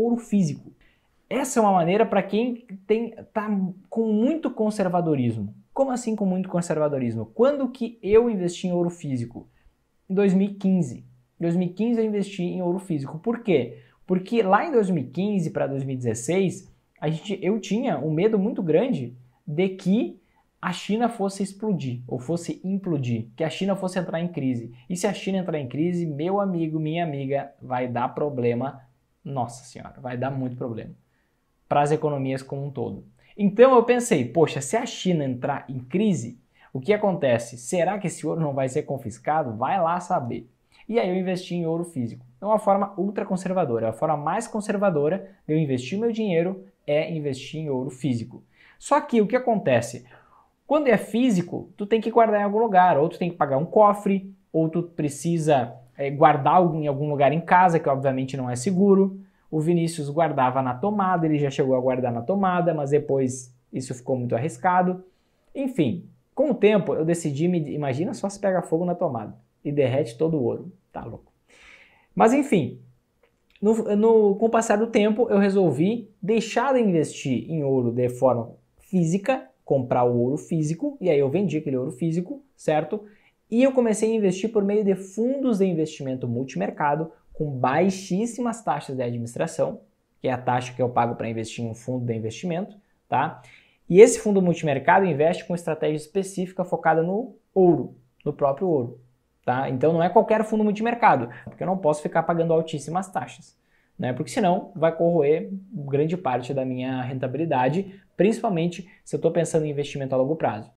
ouro físico. Essa é uma maneira para quem tem tá com muito conservadorismo. Como assim com muito conservadorismo? Quando que eu investi em ouro físico? Em 2015. Em 2015 eu investi em ouro físico. Por quê? Porque lá em 2015 para 2016, a gente, eu tinha um medo muito grande de que a China fosse explodir ou fosse implodir, que a China fosse entrar em crise. E se a China entrar em crise, meu amigo, minha amiga, vai dar problema nossa senhora, vai dar muito problema para as economias como um todo. Então eu pensei, poxa, se a China entrar em crise, o que acontece? Será que esse ouro não vai ser confiscado? Vai lá saber. E aí eu investi em ouro físico. É uma forma ultra conservadora, é a forma mais conservadora de eu investir meu dinheiro é investir em ouro físico. Só que o que acontece? Quando é físico, tu tem que guardar em algum lugar, ou tu tem que pagar um cofre, ou tu precisa é, guardar em algum lugar em casa, que obviamente não é seguro. O Vinícius guardava na tomada, ele já chegou a guardar na tomada, mas depois isso ficou muito arriscado. Enfim, com o tempo eu decidi, me, imagina só se pega fogo na tomada e derrete todo o ouro, tá louco. Mas enfim, no, no, com o passar do tempo eu resolvi deixar de investir em ouro de forma física, comprar o ouro físico, e aí eu vendi aquele ouro físico, certo? E eu comecei a investir por meio de fundos de investimento multimercado com baixíssimas taxas de administração, que é a taxa que eu pago para investir em um fundo de investimento, tá? E esse fundo multimercado investe com estratégia específica focada no ouro, no próprio ouro, tá? Então não é qualquer fundo multimercado, porque eu não posso ficar pagando altíssimas taxas, né? Porque senão vai corroer grande parte da minha rentabilidade, principalmente se eu estou pensando em investimento a longo prazo.